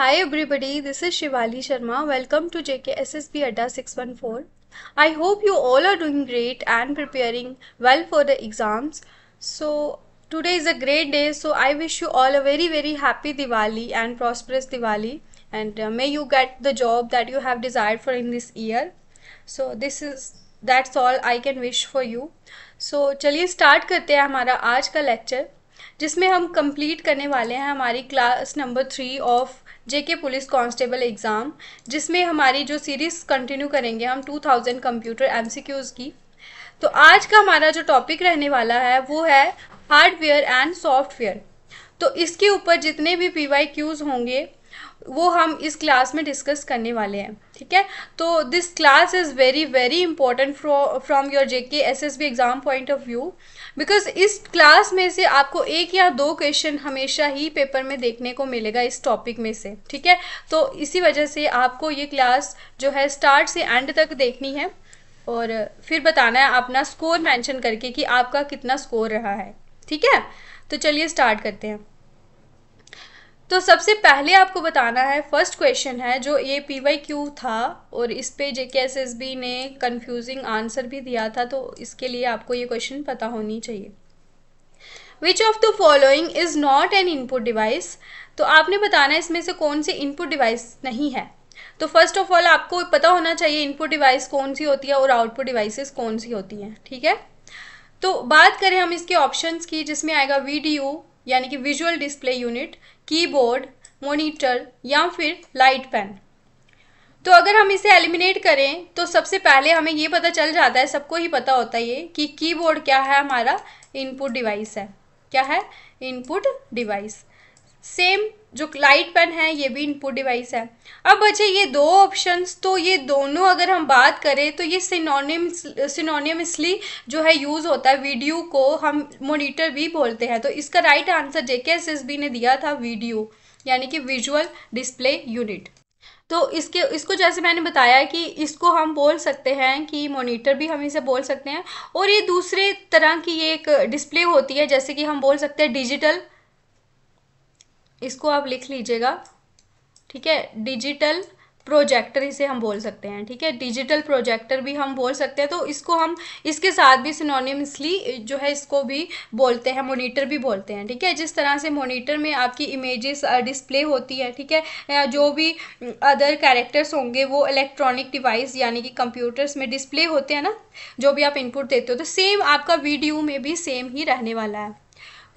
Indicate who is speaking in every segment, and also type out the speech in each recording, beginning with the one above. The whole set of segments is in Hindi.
Speaker 1: Hi everybody, this is Shivali Sharma. Welcome to JKSSB Adda 614. I hope you all are doing great and preparing well for the exams. So today is a great day. So I wish you all a very very happy Diwali and prosperous Diwali and uh, may you get the job that you have desired for in this year. So this is that's all I can wish for you so चलिए स्टार्ट करते हैं हमारा आज का लेक्चर जिसमें हम कंप्लीट करने वाले हैं हमारी class number three of JK police constable exam जिसमें हमारी जो सीरीज़ कंटिन्यू करेंगे हम 2000 कंप्यूटर एमसीक्यूज़ की तो आज का हमारा जो टॉपिक रहने वाला है वो है हार्डवेयर एंड सॉफ्टवेयर तो इसके ऊपर जितने भी पी वाई क्यूज़ होंगे वो हम इस क्लास में डिस्कस करने वाले हैं ठीक है तो this class is very very important from your JK SSB S S B exam point of view because इस क्लास में से आपको एक या दो क्वेश्चन हमेशा ही पेपर में देखने को मिलेगा इस टॉपिक में से ठीक है तो इसी वजह से आपको ये क्लास जो है स्टार्ट से एंड तक देखनी है और फिर बताना है अपना स्कोर मैंशन करके कि आपका कितना स्कोर रहा है ठीक है तो चलिए स्टार्ट करते हैं तो सबसे पहले आपको बताना है फर्स्ट क्वेश्चन है जो ये पी वाई क्यू था और इस पे J K S S B ने कन्फ्यूजिंग आंसर भी दिया था तो इसके लिए आपको ये क्वेश्चन पता होनी चाहिए which of the following is not an input device तो आपने बताना है इसमें से कौन सी इनपुट डिवाइस नहीं है तो फर्स्ट ऑफ ऑल आपको पता होना चाहिए इनपुट डिवाइस कौन सी होती है और आउटपुट डिवाइसेस कौन सी होती हैं ठीक है तो बात करें हम इसके ऑप्शंस की जिसमें आएगा वीडियो यानी कि visual display unit keyboard monitor या फिर लाइट पेन तो अगर हम इसे एलिमिनेट करें तो सबसे पहले हमें ये पता चल जाता है सबको ही पता होता है ये कि कीबोर्ड क्या है हमारा इनपुट डिवाइस है क्या है इनपुट डिवाइस सेम जो लाइट पेन है ये भी इनपुट डिवाइस है अब बचे ये दो ऑप्शंस तो ये दोनों अगर हम बात करें तो ये सिनोनिम सिनोनिमसली जो है यूज़ होता है वीडियो को हम मोनीटर भी बोलते हैं तो इसका right answer JK S S B ने दिया था वीडियो यानी कि विजुअल डिस्प्ले यूनिट तो इसके इसको जैसे मैंने बताया कि इसको हम बोल सकते हैं कि मॉनिटर भी हम इसे बोल सकते हैं और ये दूसरे तरह की ये एक डिस्प्ले होती है जैसे कि हम बोल सकते हैं डिजिटल इसको आप लिख लीजिएगा ठीक है डिजिटल प्रोजेक्टर इसे हम बोल सकते हैं ठीक है डिजिटल प्रोजेक्टर भी हम बोल सकते हैं तो इसको हम इसके साथ भी सिनोनिमसली जो है इसको भी बोलते हैं मोनीटर भी बोलते हैं ठीक है जिस तरह से मोनीटर में आपकी इमेजेस डिस्प्ले होती है ठीक है जो भी अदर कैरेक्टर्स होंगे वो इलेक्ट्रॉनिक डिवाइस यानी कि कंप्यूटर्स में डिस्प्ले होते हैं ना जो भी आप इनपुट देते हो तो सेम आपका वीडियो में भी सेम ही रहने वाला है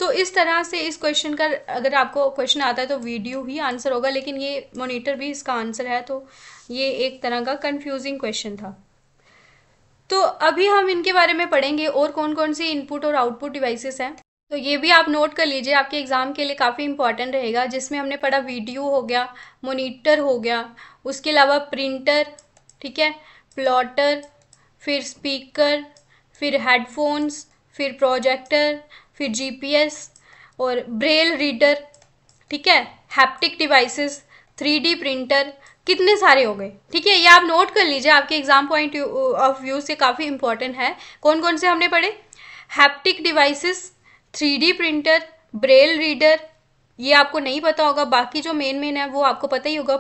Speaker 1: तो इस तरह से इस क्वेश्चन का अगर आपको क्वेश्चन आता है तो वीडियो ही आंसर होगा लेकिन ये मोनीटर भी इसका आंसर है तो ये एक तरह का कन्फ्यूजिंग क्वेश्चन था तो अभी हम इनके बारे में पढ़ेंगे और कौन कौन सी इनपुट और आउटपुट डिवाइसेस हैं तो ये भी आप नोट कर लीजिए आपके एग्ज़ाम के लिए काफ़ी इंपॉर्टेंट रहेगा जिसमें हमने पढ़ा वीडियो हो गया मोनीटर हो गया उसके अलावा प्रिंटर ठीक है प्लॉटर फिर स्पीकर फिर हेडफोन्स फिर प्रोजेक्टर फिर जीपीएस और ब्रेल रीडर ठीक है हैप्टिक डिवाइसेस थ्री प्रिंटर कितने सारे हो गए ठीक है ये आप नोट कर लीजिए आपके एग्जाम पॉइंट ऑफ व्यू से काफ़ी इंपॉर्टेंट है कौन कौन से हमने पढ़े haptic devices three printer braille reader ये आपको नहीं पता होगा बाकी जो मेन मेन है वो आपको पता ही होगा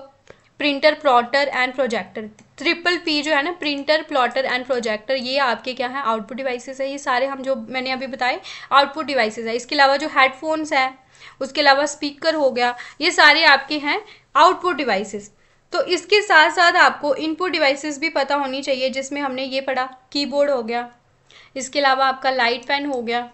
Speaker 1: printer plotter and projector triple P जो है ना प्रिंटर प्लॉटर एंड प्रोजेक्टर ये आपके क्या है आउटपुट डिवाइसेस है ये सारे हम जो मैंने अभी बताए आउटपुट डिवाइसेस है इसके अलावा जो हेडफोन्स है उसके अलावा स्पीकर हो गया ये सारे आपके हैं आउटपुट डिवाइसेस तो इसके साथ साथ आपको इनपुट डिवाइसेस भी पता होनी चाहिए जिसमें हमने ये पढ़ा कीबोर्ड हो गया इसके अलावा आपका लाइट फैन हो गया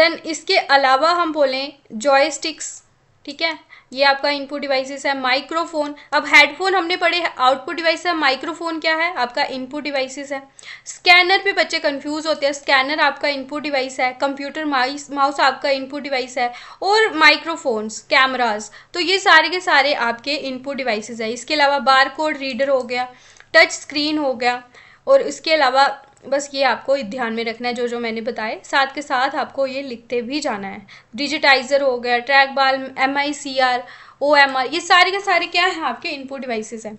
Speaker 1: देन इसके अलावा हम बोलें जॉयस्टिक्स ठीक है ये आपका इनपुट डिवाइसेस है माइक्रोफोन अब हेडफोन हमने पढ़े आउटपुट डिवाइस है माइक्रोफोन क्या है आपका इनपुट डिवाइसेस है स्कैनर पे बच्चे कंफ्यूज होते हैं स्कैनर आपका इनपुट डिवाइस है कंप्यूटर माइस माउस आपका इनपुट डिवाइस है और माइक्रोफोन्स कैमराज तो ये सारे के सारे आपके इनपुट डिवाइसेस है इसके अलावा बार कोड रीडर हो गया टच स्क्रीन हो गया और इसके अलावा बस ये आपको ध्यान में रखना है जो जो मैंने बताए साथ के साथ आपको ये लिखते भी जाना है डिजिटाइज़र हो गया trackball M I C R O M R ये सारे के सारे क्या हैं आपके इनपुट डिवाइसेस हैं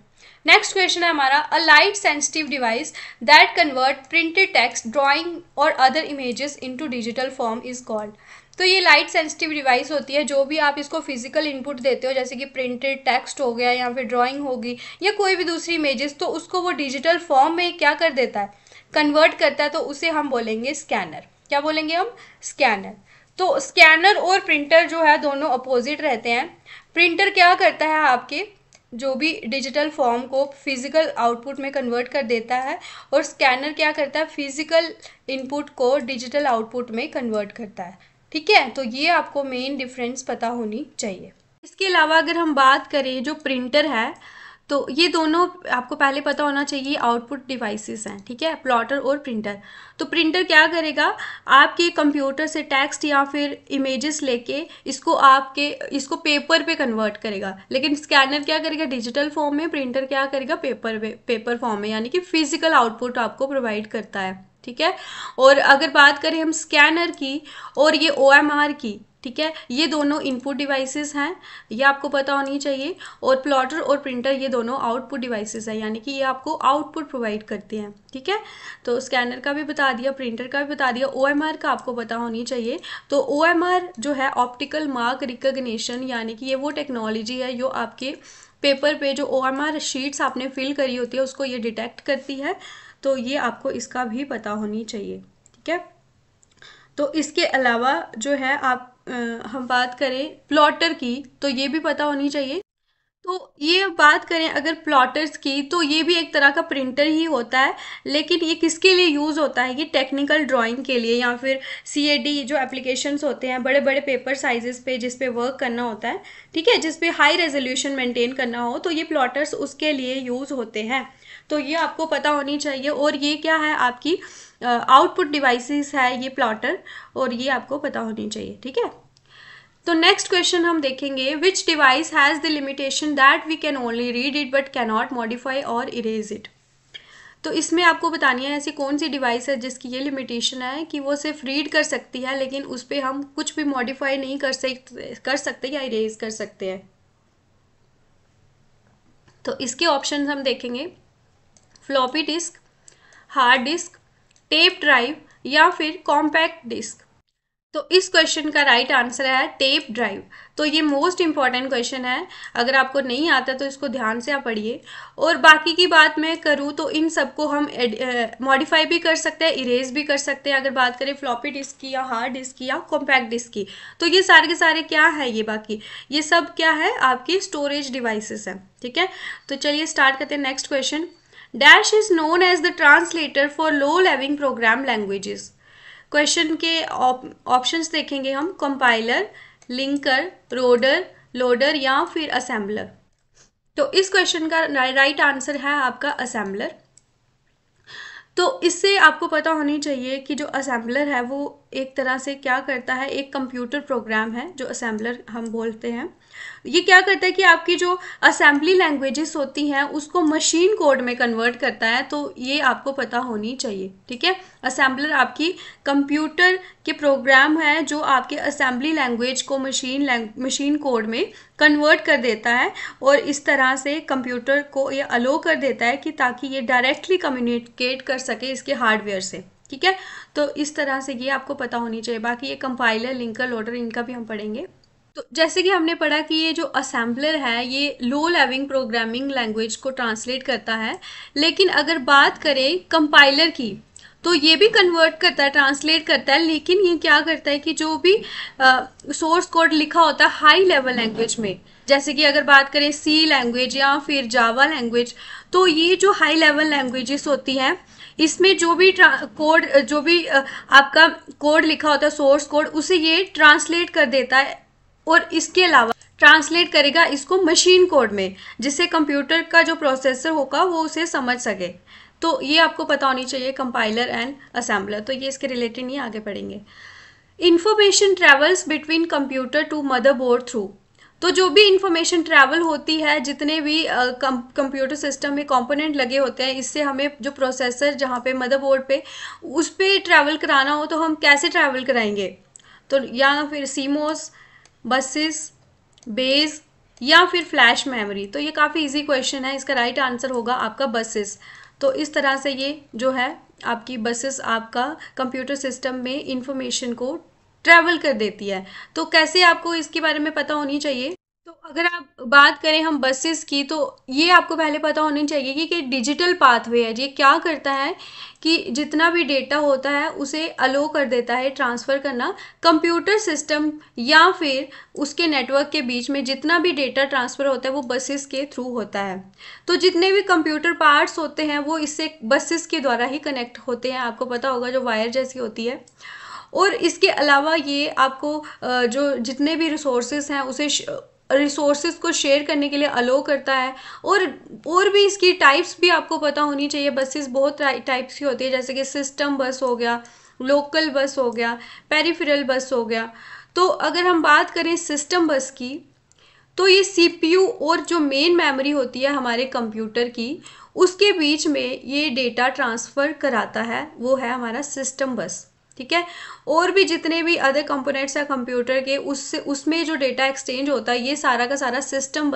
Speaker 1: नेक्स्ट क्वेश्चन है हमारा a light sensitive device that convert printed text drawing और other images into digital form is called तो ये लाइट सेंसिटिव डिवाइस होती है जो भी आप इसको फिजिकल इनपुट देते हो जैसे कि प्रिंटेड टेक्स्ट हो गया या फिर ड्राइंग होगी या कोई भी दूसरी इमेजेस तो उसको वो डिजिटल फॉर्म में क्या कर देता है कन्वर्ट करता है तो उसे हम बोलेंगे स्कैनर क्या बोलेंगे हम स्कैनर तो स्कैनर और प्रिंटर जो है दोनों अपोजिट रहते हैं प्रिंटर क्या करता है आपके जो भी डिजिटल फॉर्म को फिज़िकल आउटपुट में कन्वर्ट कर देता है और स्कैनर क्या करता है फिज़िकल इनपुट को डिजिटल आउटपुट में कन्वर्ट करता है ठीक है तो ये आपको मेन डिफरेंस पता होनी चाहिए इसके अलावा अगर हम बात करें जो प्रिंटर है तो ये दोनों आपको पहले पता होना चाहिए आउटपुट डिवाइसेस हैं ठीक है प्लॉटर और प्रिंटर तो प्रिंटर क्या करेगा आपके कंप्यूटर से टेक्स्ट या फिर इमेजेस लेके इसको आपके इसको पेपर पे कन्वर्ट करेगा लेकिन स्कैनर क्या करेगा डिजिटल फॉर्म में प्रिंटर क्या करेगा पेपर पे पेपर फॉर्म में यानी कि फिजिकल आउटपुट आपको प्रोवाइड करता है ठीक है और अगर बात करें हम स्कैनर की और ये ओ की ठीक है ये दोनों इनपुट डिवाइसेस हैं ये आपको पता होनी चाहिए और प्लॉटर और प्रिंटर ये दोनों आउटपुट डिवाइसेस हैं यानी कि ये आपको आउटपुट प्रोवाइड करते हैं ठीक है तो स्कैनर का भी बता दिया प्रिंटर का भी बता दिया ओ का आपको पता होनी चाहिए तो ओ जो है ऑप्टिकल मार्क रिकग्नेशन यानी कि ये वो टेक्नोलॉजी है जो आपके पेपर पे जो ओ शीट्स आपने फिल करी होती है उसको ये डिटेक्ट करती है तो ये आपको इसका भी पता होनी चाहिए ठीक है तो इसके अलावा जो है आप आ, हम बात करें प्लॉटर की तो ये भी पता होनी चाहिए तो ये बात करें अगर प्लॉटर्स की तो ये भी एक तरह का प्रिंटर ही होता है लेकिन ये किसके लिए यूज़ होता है ये टेक्निकल ड्राइंग के लिए या फिर सी जो एप्लीकेशंस होते हैं बड़े बड़े पेपर साइजेस पे जिस पे वर्क करना होता है ठीक है जिस पे हाई रेजोल्यूशन मेंटेन करना हो तो ये प्लॉटर्स उसके लिए यूज़ होते हैं तो ये आपको पता होनी चाहिए और ये क्या है आपकी आउटपुट डिवाइसेस है ये प्लॉटर और ये आपको पता होनी चाहिए ठीक है तो नेक्स्ट क्वेश्चन हम देखेंगे which device has the limitation that we can only read it but cannot modify और इरेज इट तो इसमें आपको बतानी है ऐसी कौन सी डिवाइस है जिसकी ये लिमिटेशन है कि वो सिर्फ रीड कर सकती है लेकिन उस पर हम कुछ भी मॉडिफाई नहीं कर सकते कर सकते या इरेज कर सकते हैं तो इसके ऑप्शन हम देखेंगे floppy disk hard disk tape drive या फिर कॉम्पैक्ट डिस्क तो इस क्वेश्चन का राइट right आंसर है टेप ड्राइव तो ये मोस्ट इम्पॉर्टेंट क्वेश्चन है अगर आपको नहीं आता तो इसको ध्यान से आप पढ़िए और बाकी की बात मैं करूँ तो इन सबको हम मॉडिफाई भी कर सकते हैं इरेज भी कर सकते हैं अगर बात करें फ्लॉपी डिस्क की या हार्ड डिस्क की या कॉम्पैक्ट डिस्क की तो ये सारे के सारे क्या है ये बाकी ये सब क्या है आपकी स्टोरेज डिवाइसेस हैं ठीक है तो चलिए स्टार्ट करते हैं next question dash is known as the translator for low लेविंग प्रोग्राम लैंग्वेजेस क्वेश्चन के ऑप्शंस उप, देखेंगे हम कंपाइलर लिंकर रोडर लोडर या फिर असेंबलर तो इस क्वेश्चन का राइट आंसर है आपका असेंबलर तो इससे आपको पता होनी चाहिए कि जो असेंबलर है वो एक तरह से क्या करता है एक कंप्यूटर प्रोग्राम है जो असेंबलर हम बोलते हैं ये क्या करता है कि आपकी जो असेंबली लैंग्वेजेस होती हैं उसको मशीन कोड में कन्वर्ट करता है तो ये आपको पता होनी चाहिए ठीक है असेंबलर आपकी कंप्यूटर के प्रोग्राम है जो आपके असेंबली लैंग्वेज को मशीन मशीन कोड में कन्वर्ट कर देता है और इस तरह से कंप्यूटर को ये अलो कर देता है कि ताकि ये डायरेक्टली कम्युनिकेट कर सके इसके हार्डवेयर से ठीक है तो इस तरह से ये आपको पता होनी चाहिए बाकी ये कंपाइलर लिंकर लोडर इनका भी हम पढ़ेंगे तो जैसे कि हमने पढ़ा कि ये जो असेंबलर है ये लो लेविंग प्रोग्रामिंग लैंग्वेज को ट्रांसलेट करता है लेकिन अगर बात करें कंपाइलर की तो ये भी कन्वर्ट करता है ट्रांसलेट करता है लेकिन ये क्या करता है कि जो भी सोर्स कोड लिखा होता है हाई लेवल लैंग्वेज में जैसे कि अगर बात करें सी लैंग्वेज या फिर जावा लैंग्वेज तो ये जो हाई लेवल लैंग्वेजेस होती हैं इसमें जो भी कोड जो भी आपका कोड लिखा होता है सोर्स कोड उसे ये ट्रांसलेट कर देता है और इसके अलावा ट्रांसलेट करेगा इसको मशीन कोड में जिससे कंप्यूटर का जो प्रोसेसर होगा वो उसे समझ सके तो ये आपको पता होनी चाहिए कंपाइलर एंड असेंबलर तो ये इसके रिलेटेड नहीं आगे पढ़ेंगे information travels between computer to motherboard through तो जो भी इंफॉर्मेशन ट्रैवल होती है जितने भी कंप्यूटर सिस्टम में कंपोनेंट लगे होते हैं इससे हमें जो प्रोसेसर जहाँ पे मदरबोर्ड पे उस पर ट्रैवल कराना हो तो हम कैसे ट्रैवल कराएंगे तो या फिर सीमोस बसेस बेस या फिर फ्लैश मेमोरी तो ये काफ़ी इजी क्वेश्चन है इसका राइट आंसर होगा आपका बसेस तो इस तरह से ये जो है आपकी बसेस आपका कंप्यूटर सिस्टम में इंफॉर्मेशन को ट्रैवल कर देती है तो कैसे आपको इसके बारे में पता होनी चाहिए तो अगर आप बात करें हम बसेस की तो ये आपको पहले पता होनी चाहिए कि, डिजिटल पाथवे है ये क्या करता है कि जितना भी डेटा होता है उसे अलो कर देता है ट्रांसफ़र करना कंप्यूटर सिस्टम या फिर उसके नेटवर्क के बीच में जितना भी डेटा ट्रांसफ़र होता है वो बसेस के थ्रू होता है तो जितने भी कंप्यूटर पार्ट्स होते हैं वो इससे बसेस के द्वारा ही कनेक्ट होते हैं आपको पता होगा जो वायर जैसी होती है और इसके अलावा ये आपको जो जितने भी रिसोर्सेस हैं उसे रिसोर्सेज को शेयर करने के लिए अलो करता है और और भी इसकी टाइप्स भी आपको पता होनी चाहिए बसेस बहुत टाइप्स की होती है जैसे कि सिस्टम बस हो गया लोकल बस हो गया पेरीफेरल बस हो गया तो अगर हम बात करें सिस्टम बस की तो ये सीपीयू और जो मेन मेमोरी होती है हमारे कंप्यूटर की उसके बीच में ये डेटा ट्रांसफ़र कराता है वो है हमारा सिस्टम बस ठीक है और भी जितने भी अदर कंपोनेंट्स हैं कंप्यूटर के उससे उसमें जो डेटा एक्सचेंज होता है ये सारा का सारा सिस्टम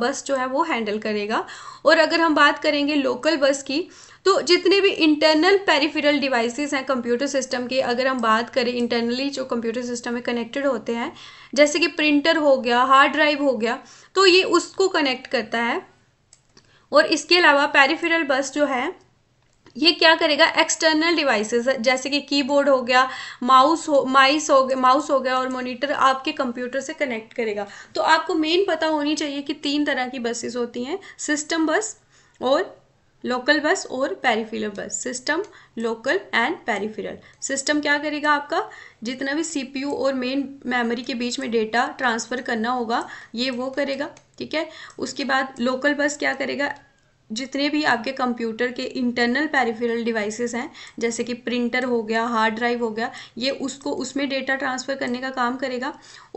Speaker 1: बस जो है वो हैंडल करेगा और अगर हम बात करेंगे लोकल बस की तो जितने भी इंटरनल पेरिफेरल डिवाइसेस हैं कंप्यूटर सिस्टम के अगर हम बात करें इंटरनली जो कंप्यूटर सिस्टम में कनेक्टेड होते हैं जैसे कि प्रिंटर हो गया हार्ड ड्राइव हो गया तो ये उसको कनेक्ट करता है और इसके अलावा पेरिफेरल बस जो है ये क्या करेगा एक्सटर्नल डिवाइसेस जैसे कि कीबोर्ड हो गया माउस हो माइस हो गया माउस हो गया और मॉनिटर आपके कंप्यूटर से कनेक्ट करेगा तो आपको मेन पता होनी चाहिए कि तीन तरह की बसेस होती हैं सिस्टम बस और लोकल बस और peripheral bus system local and peripheral system क्या करेगा आपका जितना भी सीपीयू और मेन मेमोरी के बीच में डेटा ट्रांसफ़र करना होगा ये वो करेगा ठीक है उसके बाद लोकल बस क्या करेगा जितने भी आपके कंप्यूटर के इंटरनल पेरिफेरल डिवाइसेस हैं जैसे कि प्रिंटर हो गया हार्ड ड्राइव हो गया ये उसको उसमें डेटा ट्रांसफ़र करने का काम करेगा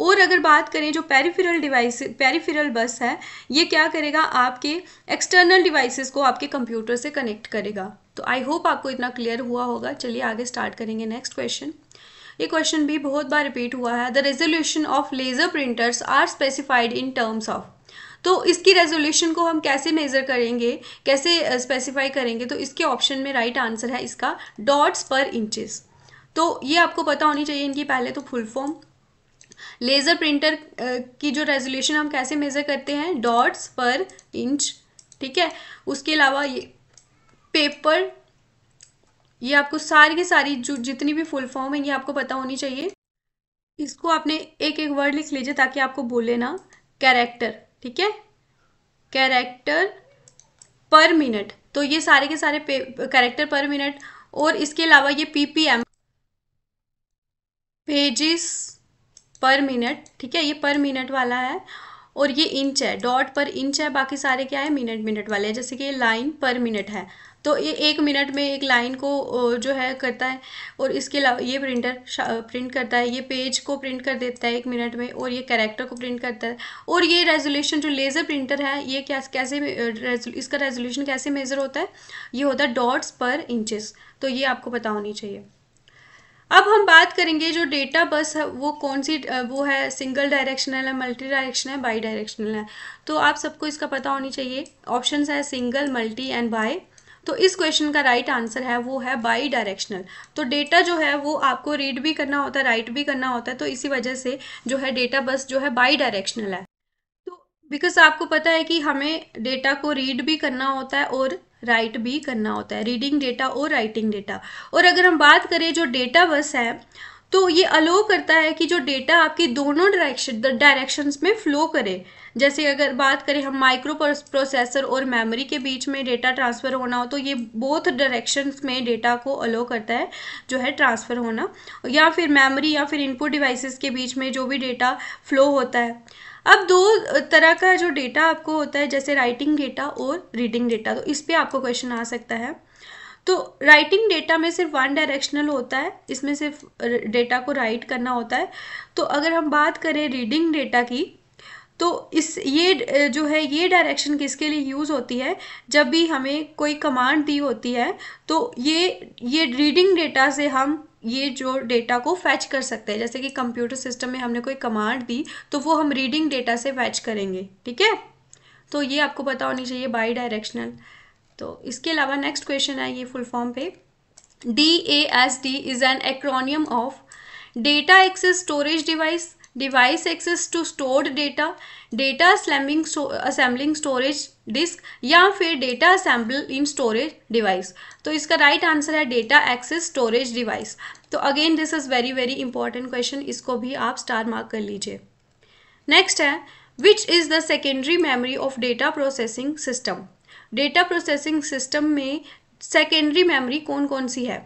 Speaker 1: और अगर बात करें जो पेरिफेरल डिवाइस पेरिफेरल बस है ये क्या करेगा आपके एक्सटर्नल डिवाइसेस को आपके कंप्यूटर से कनेक्ट करेगा तो आई होप आपको इतना क्लियर हुआ होगा चलिए आगे स्टार्ट करेंगे नेक्स्ट क्वेश्चन ये क्वेश्चन भी बहुत बार रिपीट हुआ है the resolution of laser printers are specified in terms of तो इसकी रेजोल्यूशन को हम कैसे मेज़र करेंगे कैसे स्पेसिफाई uh, करेंगे तो इसके ऑप्शन में राइट right आंसर है इसका डॉट्स पर इंचेस तो ये आपको पता होनी चाहिए इनकी पहले तो फुल फॉर्म लेज़र प्रिंटर की जो रेजोल्यूशन हम कैसे मेज़र करते हैं डॉट्स पर इंच ठीक है उसके अलावा ये पेपर ये आपको सारी की सारी जो जितनी भी फुल फॉर्म है ये आपको पता होनी चाहिए इसको आपने एक एक वर्ड लिख लीजिए ताकि आपको बोले ना कैरेक्टर ठीक है कैरेक्टर पर मिनट तो ये सारे के सारे कैरेक्टर पर मिनट और इसके अलावा ये पीपीएम पेजेस पर मिनट ठीक है ये पर मिनट वाला है और ये इंच है डॉट पर इंच है बाकी सारे क्या है मिनट मिनट वाले हैं जैसे कि ये लाइन पर मिनट है तो ये एक मिनट में एक लाइन को जो है करता है और इसके अलावा ये प्रिंटर प्रिंट करता है ये पेज को प्रिंट कर देता है एक मिनट में और ये कैरेक्टर को प्रिंट करता है और ये रेजोल्यूशन जो लेज़र प्रिंटर है ये क्या कैसे इसका रेजोल्यूशन कैसे मेज़र होता है ये होता है डॉट्स पर इंचेस तो ये आपको पता होनी चाहिए अब हम बात करेंगे जो डेटा बस है वो कौन सी वो है सिंगल डायरेक्शनल है मल्टी डायरेक्शनल है बाई डायरेक्शनल है तो आप सबको इसका पता होनी चाहिए ऑप्शंस है सिंगल मल्टी एंड बाई तो इस क्वेश्चन का राइट right आंसर है वो है बाई डायरेक्शनल तो डेटा जो है वो आपको रीड भी करना होता है राइट भी करना होता है तो इसी वजह से जो है डेटा बस जो है बाई डायरेक्शनल है तो बिकॉज आपको पता है कि हमें डेटा को रीड भी करना होता है और राइट भी करना होता है रीडिंग डेटा और राइटिंग डेटा और अगर हम बात करें जो डेटा बस है तो ये अलो करता है कि जो डेटा आपकी दोनों डायरेक्शन डायरेक्शंस में फ्लो करे जैसे अगर बात करें हम माइक्रो प्रोसेसर और मेमोरी के बीच में डेटा ट्रांसफ़र होना हो तो ये बोथ डायरेक्शन में डेटा को अलो करता है जो है ट्रांसफ़र होना या फिर मेमोरी या फिर इनपुट डिवाइसेस के बीच में जो भी डेटा फ्लो होता है अब दो तरह का जो डेटा आपको होता है जैसे राइटिंग डेटा और रीडिंग डेटा तो इस पर आपको क्वेश्चन आ सकता है तो राइटिंग डेटा में सिर्फ वन डायरेक्शनल होता है इसमें सिर्फ डेटा को राइट करना होता है तो अगर हम बात करें रीडिंग डेटा की तो इस ये जो है ये डायरेक्शन किसके लिए यूज़ होती है जब भी हमें कोई कमांड दी होती है तो ये ये रीडिंग डेटा से हम ये जो डेटा को फैच कर सकते हैं जैसे कि कंप्यूटर सिस्टम में हमने कोई कमांड दी तो वो हम रीडिंग डेटा से फैच करेंगे ठीक है तो ये आपको पता होनी चाहिए बाई डायरेक्शनल तो इसके अलावा नेक्स्ट क्वेश्चन है ये फुल फॉर्म पे D A S D is an acronym of data access storage device device access to stored data data assembling assembling storage disk या फिर data assemble in storage device तो इसका राइट right आंसर है डेटा एक्सेस स्टोरेज डिवाइस तो again this is very very important question इसको भी आप स्टार मार्क कर लीजिए नेक्स्ट है which is the secondary memory of data processing system data processing system में सेकेंडरी मेमोरी कौन कौन सी है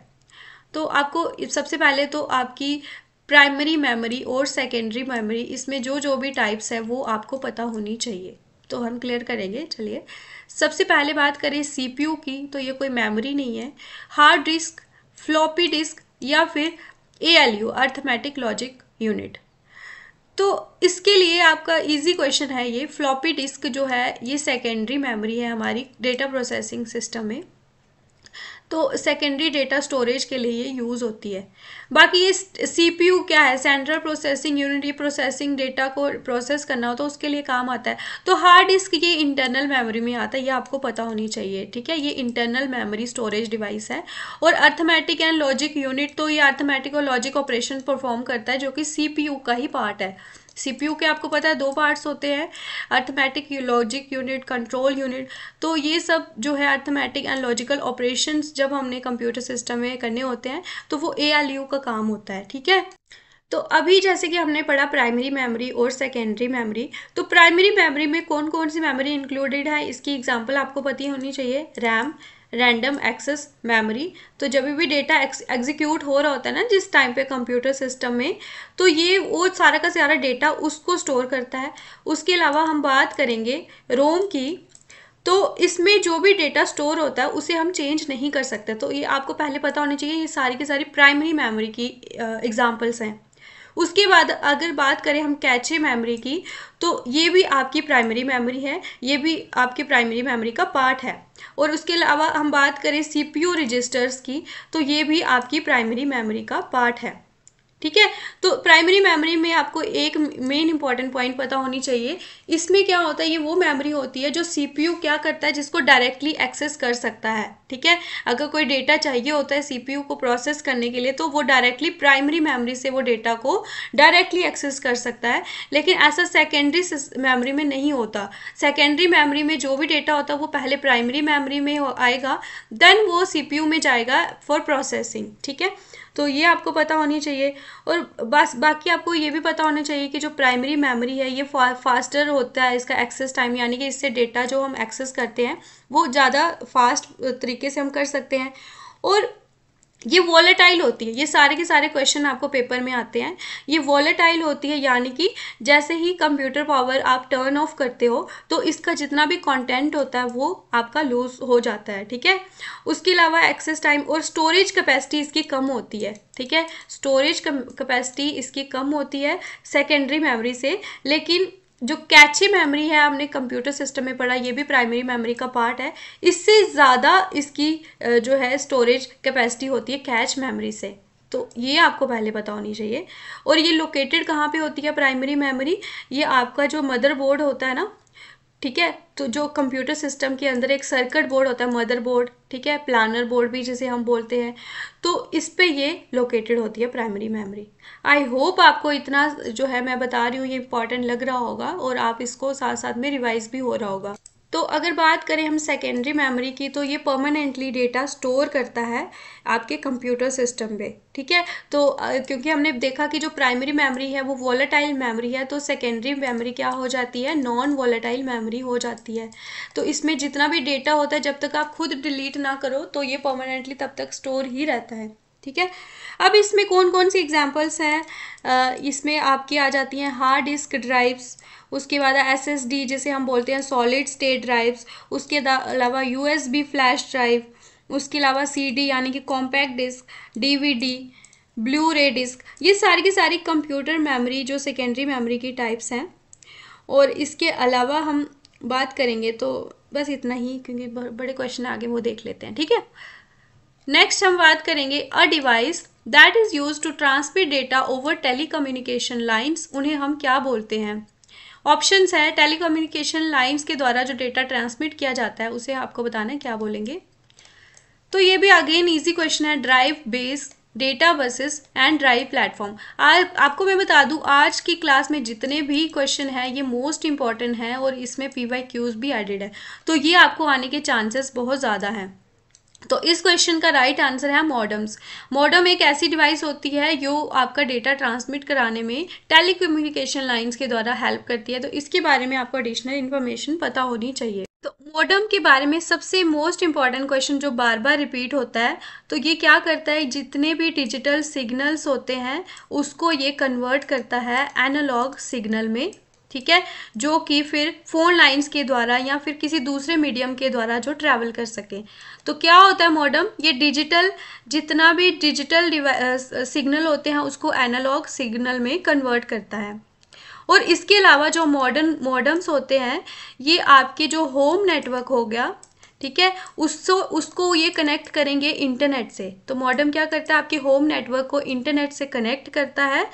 Speaker 1: तो आपको सबसे पहले तो आपकी प्राइमरी मेमोरी और सेकेंडरी मेमोरी इसमें जो जो भी टाइप्स है वो आपको पता होनी चाहिए तो हम क्लियर करेंगे चलिए सबसे पहले बात करें सीपीयू की तो ये कोई मेमोरी नहीं है हार्ड डिस्क फ्लॉपी डिस्क या फिर A L U arithmetic logic unit तो इसके लिए आपका इजी क्वेश्चन है ये फ्लॉपी डिस्क जो है ये सेकेंडरी मेमोरी है हमारी डेटा प्रोसेसिंग सिस्टम में तो सेकेंडरी डेटा स्टोरेज के लिए ये यूज़ होती है बाकी ये सी क्या है central processing unit processing data को प्रोसेस करना हो तो उसके लिए काम आता है तो हार्ड डिस्क ये इंटरनल मेमोरी में आता है ये आपको पता होनी चाहिए ठीक है ये इंटरनल मेमोरी स्टोरेज डिवाइस है और अर्थमेटिक एंड लॉजिक यूनिट तो ये अर्थमेटिक और लॉजिक ऑपरेशन परफॉर्म करता है जो कि सी का ही पार्ट है सीपीयू के आपको पता है दो पार्ट्स होते हैं arithmetic logic unit control unit तो ये सब जो है अर्थमेटिक एंड लॉजिकल ऑपरेशन जब हमने कंप्यूटर सिस्टम में करने होते हैं तो वो ए एल यू का काम होता है ठीक है तो अभी जैसे कि हमने पढ़ा प्राइमरी मेमोरी और सेकेंडरी मेमोरी तो प्राइमरी मेमोरी में कौन कौन सी मेमोरी इंक्लूडेड है इसकी एग्जांपल आपको पता होनी चाहिए रैम रैंडम एक्सेस मेमोरी तो जब भी डेटा एग्जीक्यूट हो रहा होता है ना जिस टाइम पे कंप्यूटर सिस्टम में तो ये वो सारा का सारा डेटा उसको स्टोर करता है उसके अलावा हम बात करेंगे रोम की तो इसमें जो भी डेटा स्टोर होता है उसे हम चेंज नहीं कर सकते तो ये आपको पहले पता होना चाहिए ये सारी की सारी प्राइमरी मेमोरी की एग्जाम्पल्स हैं उसके बाद अगर बात करें हम कैचे मेमोरी की तो ये भी आपकी प्राइमरी मेमोरी है ये भी आपकी प्राइमरी मेमोरी का पार्ट है और उसके अलावा हम बात करें सीपीयू रजिस्टर्स की तो ये भी आपकी प्राइमरी मेमोरी का पार्ट है ठीक है तो प्राइमरी मेमोरी में आपको एक मेन इंपॉर्टेंट पॉइंट पता होनी चाहिए इसमें क्या होता है ये वो मेमोरी होती है जो सीपीयू क्या करता है जिसको डायरेक्टली एक्सेस कर सकता है ठीक है अगर कोई डेटा चाहिए होता है सीपीयू को प्रोसेस करने के लिए तो वो डायरेक्टली प्राइमरी मेमोरी से वो डेटा को डायरेक्टली एक्सेस कर सकता है लेकिन ऐसा सेकेंडरी मेमोरी में नहीं होता सेकेंडरी मेमोरी में जो भी डेटा होता है वो पहले प्राइमरी मेमोरी में आएगा देन वो सी में जाएगा फॉर प्रोसेसिंग ठीक है तो ये आपको पता होनी चाहिए और बस बाकी आपको ये भी पता होना चाहिए कि जो प्राइमरी मेमोरी है ये फा, फास्टर होता है इसका एक्सेस टाइम यानी कि इससे डेटा जो हम एक्सेस करते हैं वो ज़्यादा फास्ट तरीके से हम कर सकते हैं और ये वॉलेटाइल होती है ये सारे के सारे क्वेश्चन आपको पेपर में आते हैं ये वॉलेटाइल होती है यानी कि जैसे ही कंप्यूटर पावर आप टर्न ऑफ करते हो तो इसका जितना भी कंटेंट होता है वो आपका लूज हो जाता है ठीक है उसके अलावा एक्सेस टाइम और स्टोरेज कैपेसिटी इसकी कम होती है ठीक है स्टोरेज कैपेसिटी इसकी कम होती है सेकेंडरी मेमोरी से लेकिन जो कैची मेमोरी है हमने कंप्यूटर सिस्टम में पढ़ा ये भी प्राइमरी मेमोरी का पार्ट है इससे ज़्यादा इसकी जो है स्टोरेज कैपेसिटी होती है कैच मेमोरी से तो ये आपको पहले पता होनी चाहिए और ये लोकेटेड कहाँ पे होती है प्राइमरी मेमोरी ये आपका जो मदरबोर्ड होता है ना ठीक है तो जो कंप्यूटर सिस्टम के अंदर एक सर्किट बोर्ड होता है मदर बोर्ड ठीक है प्लानर बोर्ड भी जिसे हम बोलते हैं तो इस पे ये लोकेटेड होती है प्राइमरी मेमोरी आई होप आपको इतना जो है मैं बता रही हूँ ये इंपॉर्टेंट लग रहा होगा और आप इसको साथ साथ में रिवाइज भी हो रहा होगा तो अगर बात करें हम सेकेंडरी मेमोरी की तो ये परमानेंटली डेटा स्टोर करता है आपके कंप्यूटर सिस्टम पे ठीक है तो क्योंकि हमने देखा कि जो प्राइमरी मेमोरी है वो वॉलेटाइल मेमोरी है तो सेकेंडरी मेमोरी क्या हो जाती है नॉन वॉलेटाइल मेमोरी हो जाती है तो इसमें जितना भी डेटा होता है जब तक आप खुद डिलीट ना करो तो ये परमानेंटली तब तक स्टोर ही रहता है ठीक है अब इसमें कौन कौन सी एग्जाम्पल्स हैं इसमें आपकी आ जाती हैं हार्ड डिस्क ड्राइव्स उसके बाद एस एस डी जिसे हम बोलते हैं सॉलिड स्टेट ड्राइव्स उसके अलावा U S B flash drive उसके अलावा सी डी यानी कि compact disk D V D blu ray disk ये सारी की सारी कंप्यूटर मेमोरी जो सेकेंडरी मेमोरी की टाइप्स हैं और इसके अलावा हम बात करेंगे तो बस इतना ही क्योंकि बड़े क्वेश्चन आगे वो देख लेते हैं ठीक है नेक्स्ट हम बात करेंगे a device that is used to transmit data over telecommunication lines उन्हें हम क्या बोलते हैं ऑप्शंस है टेलीकम्युनिकेशन लाइंस के द्वारा जो डेटा ट्रांसमिट किया जाता है उसे आपको बताना है क्या बोलेंगे तो ये भी अगेन इजी क्वेश्चन है drive based data buses and drive platform आपको मैं बता दूं आज की क्लास में जितने भी क्वेश्चन हैं ये मोस्ट इंपॉर्टेंट हैं और इसमें पी वाई क्यूज़ भी एडेड है तो ये आपको आने के चांसेस बहुत ज़्यादा हैं तो इस क्वेश्चन का राइट आंसर है मॉडम्स मॉडम एक ऐसी डिवाइस होती है जो आपका डेटा ट्रांसमिट कराने में टेलीकम्युनिकेशन लाइंस के द्वारा हेल्प करती है तो इसके बारे में आपको एडिशनल इन्फॉर्मेशन पता होनी चाहिए तो मॉडम के बारे में सबसे मोस्ट इम्पॉर्टेंट क्वेश्चन जो बार बार रिपीट होता है तो ये क्या करता है जितने भी डिजिटल सिग्नल्स होते हैं उसको ये कन्वर्ट करता है एनालॉग सिग्नल में ठीक है जो कि फिर फ़ोन लाइंस के द्वारा या फिर किसी दूसरे मीडियम के द्वारा जो ट्रैवल कर सके तो क्या होता है मॉडम ये डिजिटल जितना भी डिजिटल सिग्नल होते हैं उसको एनालॉग सिग्नल में कन्वर्ट करता है और इसके अलावा जो मॉडर्न मॉडम्स होते हैं ये आपके जो होम नेटवर्क हो गया ठीक है उसको उसको ये कनेक्ट करेंगे इंटरनेट से तो मॉडम क्या करता है आपके होम नेटवर्क को इंटरनेट से कनेक्ट करता है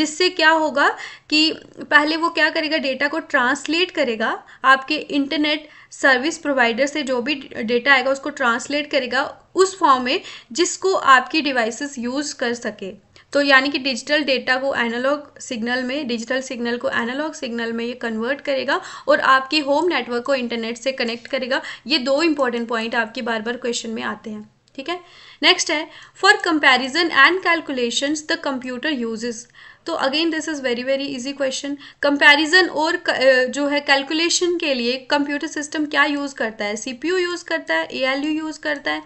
Speaker 1: जिससे क्या होगा कि पहले वो क्या करेगा डेटा को ट्रांसलेट करेगा आपके इंटरनेट सर्विस प्रोवाइडर से जो भी डेटा आएगा उसको ट्रांसलेट करेगा उस फॉर्म में जिसको आपकी डिवाइसेस यूज़ कर सके तो यानी कि डिजिटल डेटा को एनालॉग सिग्नल में डिजिटल सिग्नल को एनालॉग सिग्नल में ये कन्वर्ट करेगा और आपके होम नेटवर्क को इंटरनेट से कनेक्ट करेगा ये दो इंपॉर्टेंट पॉइंट आपके बार बार क्वेश्चन में आते हैं ठीक है नेक्स्ट है for comparison and calculation the computer uses तो again this is very very easy question comparison और uh, जो है कैलकुलेशन के लिए कंप्यूटर सिस्टम क्या यूज़ करता है सीपीयू यूज़ करता है एएलयू यूज़ करता है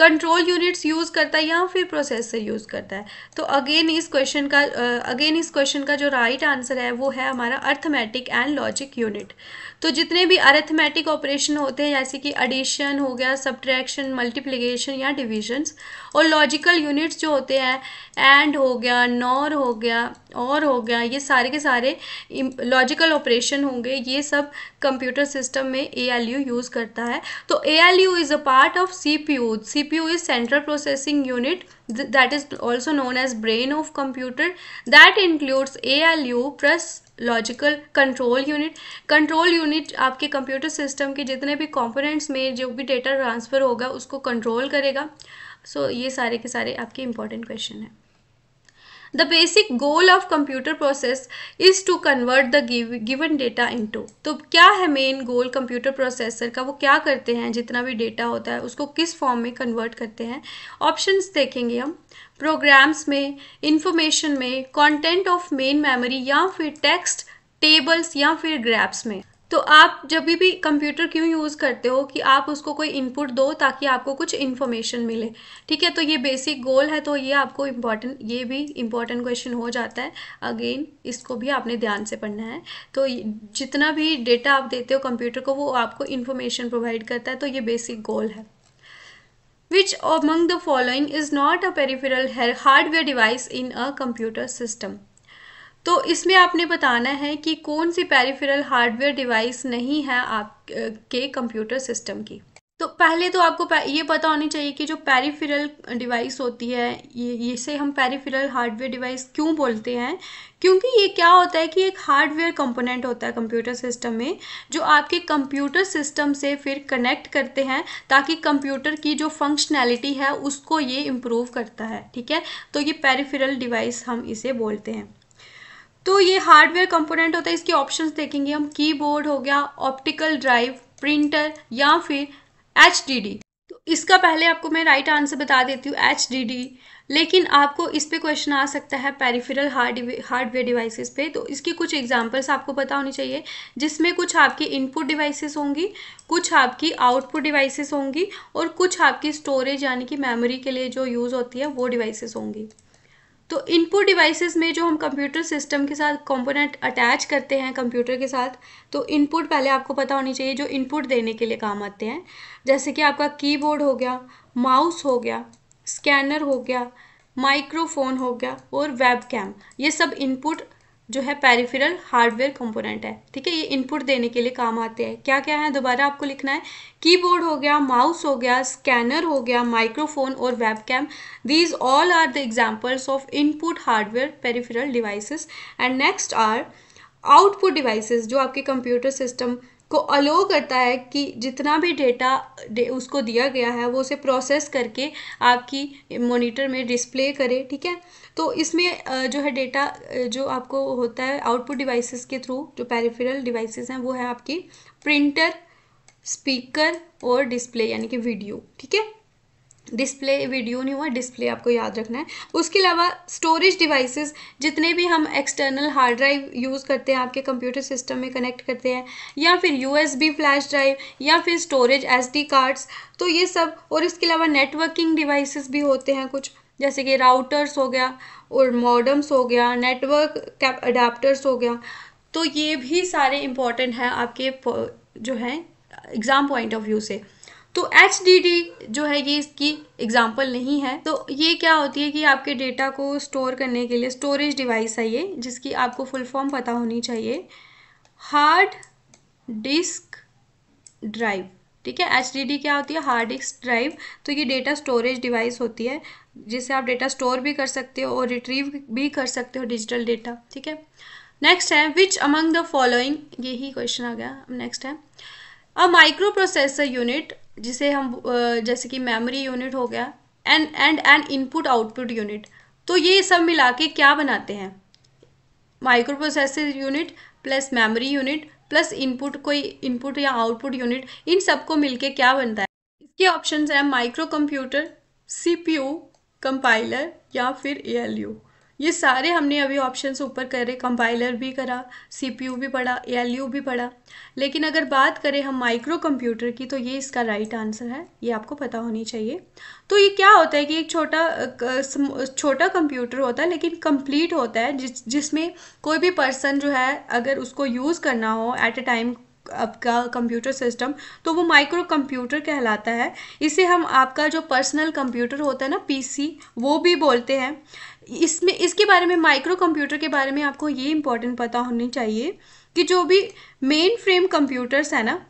Speaker 1: कंट्रोल यूनिट्स यूज़ करता है या फिर प्रोसेसर यूज़ करता है तो अगेन इस क्वेश्चन का अगेन इस क्वेश्चन का जो राइट right आंसर है वो है हमारा अर्थमेटिक एंड लॉजिक यूनिट तो जितने भी अरेथमेटिक ऑपरेशन होते हैं जैसे कि एडिशन हो गया सब्ट्रैक्शन मल्टीप्लिकेशन या डिविजन्स और लॉजिकल यूनिट्स जो होते हैं एंड हो गया नॉर हो गया और हो गया ये सारे के सारे लॉजिकल ऑपरेशन होंगे ये सब कंप्यूटर सिस्टम में ए एल यू यूज़ करता है तो A L U is a part of C P U C P U is central processing unit that is also known as brain of computer that includes A L U plus logical control unit control unit आपके कंप्यूटर सिस्टम के जितने भी कंपोनेंट्स में जो भी डेटा ट्रांसफ़र होगा उसको कंट्रोल करेगा सो so, ये सारे के सारे आपके इंपॉर्टेंट क्वेश्चन हैं the basic goal of computer process is to convert the given data data तो क्या है मेन गोल कंप्यूटर प्रोसेसर का वो क्या करते हैं जितना भी डेटा होता है उसको किस फॉर्म में कन्वर्ट करते हैं ऑप्शंस देखेंगे हम प्रोग्राम्स में इंफॉर्मेशन में कंटेंट ऑफ मेन मेमोरी या फिर टेक्स्ट टेबल्स या फिर ग्रैप्स में तो आप जब भी कंप्यूटर क्यों यूज़ करते हो कि आप उसको कोई इनपुट दो ताकि आपको कुछ इन्फॉर्मेशन मिले ठीक है तो ये बेसिक गोल है तो ये आपको इम्पॉर्टेंट ये भी इम्पॉर्टेंट क्वेश्चन हो जाता है अगेन इसको भी आपने ध्यान से पढ़ना है तो जितना भी डेटा आप देते हो कंप्यूटर को वो आपको इन्फॉर्मेशन प्रोवाइड करता है तो ये बेसिक गोल है Which among the following is not a peripheral hardware device in a computer system? तो इसमें आपने बताना है कि कौन सी पेरिफेरल हार्डवेयर डिवाइस नहीं है आपके कंप्यूटर सिस्टम की तो पहले तो आपको ये पता होनी चाहिए कि जो पेरीफिरल डिवाइस होती है ये इसे हम पेरीफिरल हार्डवेयर डिवाइस क्यों बोलते हैं क्योंकि ये क्या होता है कि एक हार्डवेयर कंपोनेंट होता है कंप्यूटर सिस्टम में जो आपके कंप्यूटर सिस्टम से फिर कनेक्ट करते हैं ताकि कंप्यूटर की जो फंक्शनैलिटी है उसको ये इम्प्रूव करता है ठीक है तो ये पेरीफिरल डिवाइस हम इसे बोलते हैं तो ये हार्डवेयर कंपोनेंट होता है इसके ऑप्शंस देखेंगे हम कीबोर्ड हो गया ऑप्टिकल ड्राइव प्रिंटर या फिर एच डी डी तो इसका पहले आपको मैं राइट आंसर बता देती हूँ एच डी डी लेकिन आपको इस पे क्वेश्चन आ सकता है पेरिफेरल हार्ड हार्डवेयर डिवाइसेस पे तो इसकी कुछ एग्जांपल्स आपको पता होनी चाहिए जिसमें कुछ आपकी इनपुट डिवाइसेस होंगी कुछ आपकी आउटपुट डिवाइसेस होंगी और कुछ आपकी स्टोरेज यानी कि मेमोरी के लिए जो यूज़ होती है वो डिवाइसेस होंगी तो इनपुट डिवाइसेस में जो हम कंप्यूटर सिस्टम के साथ कंपोनेंट अटैच करते हैं कंप्यूटर के साथ तो इनपुट पहले आपको पता होनी चाहिए जो इनपुट देने के लिए काम आते हैं जैसे कि आपका कीबोर्ड हो गया माउस हो गया स्कैनर हो गया माइक्रोफोन हो गया और वेब कैम ये सब इनपुट जो है पेरिफेरल हार्डवेयर कंपोनेंट है ठीक है ये इनपुट देने के लिए काम आते हैं क्या क्या है दोबारा आपको लिखना है कीबोर्ड हो गया माउस हो गया स्कैनर हो गया माइक्रोफोन और webcam these all are the examples of input hardware peripheral devices and next are output devices जो आपके कंप्यूटर सिस्टम को अलो करता है कि जितना भी डेटा दे, उसको दिया गया है वो उसे प्रोसेस करके आपकी मॉनिटर में डिस्प्ले करे ठीक है तो इसमें जो है डेटा जो आपको होता है आउटपुट डिवाइसेस के थ्रू जो पेरिफेरल डिवाइसेस हैं वो है आपकी प्रिंटर स्पीकर और डिस्प्ले यानी कि वीडियो ठीक है डिस्प्ले वीडियो नहीं हुआ डिस्प्ले आपको याद रखना है उसके अलावा स्टोरेज डिवाइसेस जितने भी हम एक्सटर्नल हार्ड ड्राइव यूज़ करते हैं आपके कंप्यूटर सिस्टम में कनेक्ट करते हैं या फिर यूएसबी फ्लैश ड्राइव या फिर स्टोरेज एसडी कार्ड्स तो ये सब और इसके अलावा नेटवर्किंग डिवाइसेस भी होते हैं कुछ जैसे कि राउटर्स हो गया और मॉडम्स हो गया नेटवर्क अडाप्टर्स हो गया तो ये भी सारे इम्पॉर्टेंट हैं आपके जो हैं एग्ज़ाम पॉइंट ऑफ व्यू से तो एच जो है ये इसकी एग्जाम्पल नहीं है तो ये क्या होती है कि आपके डेटा को स्टोर करने के लिए स्टोरेज डिवाइस है ये जिसकी आपको फुल फॉर्म पता होनी चाहिए हार्ड डिस्क ड्राइव ठीक है एच क्या होती है हार्ड डिस्क ड्राइव तो ये डेटा स्टोरेज डिवाइस होती है जिसे आप डेटा स्टोर भी कर सकते हो और रिट्रीव भी कर सकते हो डिजिटल डेटा ठीक है नेक्स्ट है विच अमंग द फॉलोइंग यही क्वेश्चन आ गया नेक्स्ट है अ माइक्रो प्रोसेसर यूनिट जिसे हम जैसे कि मेमोरी यूनिट हो गया and and and input output unit तो ये सब मिला के क्या बनाते हैं microprocessor unit plus memory unit plus input कोई इनपुट या आउटपुट यूनिट इन सबको मिलके क्या बनता है इसके ऑप्शन हैं माइक्रो कंप्यूटर सीपीयू कंपाइलर या फिर यू ये सारे हमने अभी ऑप्शन ऊपर करे कंपाइलर भी करा सीपीयू भी पढ़ा यू भी पढ़ा लेकिन अगर बात करें हम माइक्रो कंप्यूटर की तो ये इसका राइट आंसर है ये आपको पता होनी चाहिए तो ये क्या होता है कि एक छोटा छोटा कंप्यूटर होता है लेकिन कंप्लीट होता है जिस जिसमें कोई भी पर्सन जो है अगर उसको यूज़ करना हो एट अ टाइम आपका कंप्यूटर सिस्टम तो वो माइक्रो कंप्यूटर कहलाता है इसे हम आपका जो पर्सनल कंप्यूटर होता है ना पीसी वो भी बोलते हैं इसमें इसके बारे में माइक्रो कंप्यूटर के बारे में आपको ये इम्पोर्टेंट पता होनी चाहिए कि जो भी मेन फ्रेम कंप्यूटर्स है ना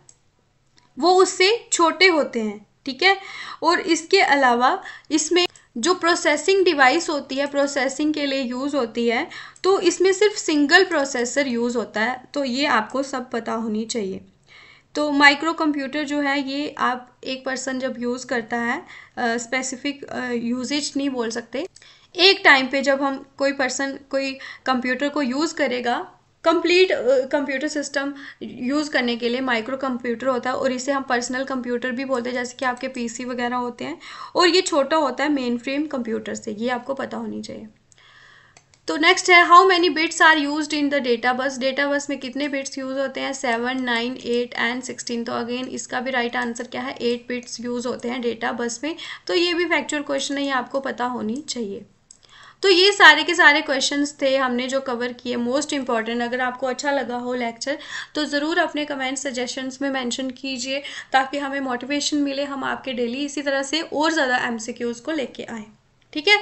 Speaker 1: वो उससे छोटे होते हैं ठीक है और इसके अलावा इसमें जो प्रोसेसिंग डिवाइस होती है प्रोसेसिंग के लिए यूज़ होती है तो इसमें सिर्फ सिंगल प्रोसेसर यूज़ होता है तो ये आपको सब पता होनी चाहिए तो माइक्रो कंप्यूटर जो है ये आप एक पर्सन जब यूज़ करता है स्पेसिफिक यूजेज नहीं बोल सकते एक टाइम पे जब हम कोई पर्सन कोई कंप्यूटर को यूज़ करेगा कंप्लीट कंप्यूटर सिस्टम यूज़ करने के लिए माइक्रो कंप्यूटर होता है और इसे हम पर्सनल कंप्यूटर भी बोलते हैं जैसे कि आपके पीसी वगैरह होते हैं और ये छोटा होता है मेन फ्रेम कंप्यूटर से ये आपको पता होनी चाहिए तो नेक्स्ट है how many bits are used in the data bus data bus में कितने बिट्स यूज होते हैं seven nine eight and sixteen तो अगेन इसका भी राइट right आंसर क्या है एट बिट्स यूज होते हैं डेटा बस में तो ये भी फैक्चुअल क्वेश्चन है ये आपको पता होनी चाहिए तो ये सारे के सारे क्वेश्चन थे हमने जो कवर किए मोस्ट इंपॉर्टेंट अगर आपको अच्छा लगा हो लेक्चर तो ज़रूर अपने कमेंट सजेशंस में मेंशन कीजिए ताकि हमें मोटिवेशन मिले हम आपके डेली इसी तरह से और ज़्यादा एम को लेके आए ठीक है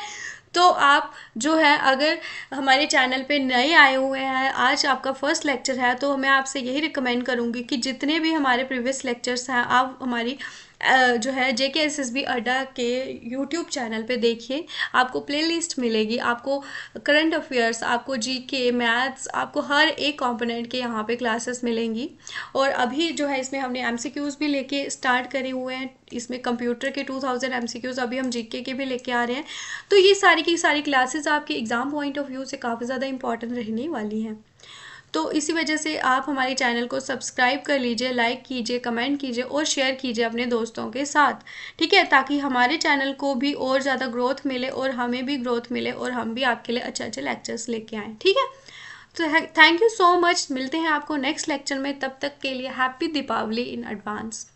Speaker 1: तो आप जो है अगर हमारे चैनल पे नए आए हुए हैं आज आपका फर्स्ट लेक्चर है तो मैं आपसे यही रिकमेंड करूँगी कि जितने भी हमारे प्रीवियस लेक्चर्स हैं आप हमारी जो है जे के एस एस बी अड्डा के यूट्यूब चैनल पे देखिए आपको प्लेलिस्ट मिलेगी आपको करंट अफेयर्स आपको जी के मैथ्स आपको हर एक कॉम्पोनेंट के यहाँ पे क्लासेस मिलेंगी और अभी जो है इसमें हमने एम सी क्यूज़ भी लेके स्टार्ट करे हुए हैं इसमें कंप्यूटर के two thousand M C Qs अभी हम जी के भी लेके आ रहे हैं तो ये सारी की सारी क्लासेस आपके एग्ज़ाम पॉइंट ऑफ व्यू से काफ़ी ज़्यादा इंपॉर्टेंट रहने वाली हैं तो इसी वजह से आप हमारे चैनल को सब्सक्राइब कर लीजिए लाइक कीजिए कमेंट कीजिए और शेयर कीजिए अपने दोस्तों के साथ ठीक है ताकि हमारे चैनल को भी और ज़्यादा ग्रोथ मिले और हमें भी ग्रोथ मिले और हम भी आपके लिए अच्छे अच्छे लेक्चर्स लेके आएँ ठीक है तो थैंक यू सो मच मिलते हैं आपको नेक्स्ट लेक्चर में तब तक के लिए हैप्पी दीपावली इन एडवांस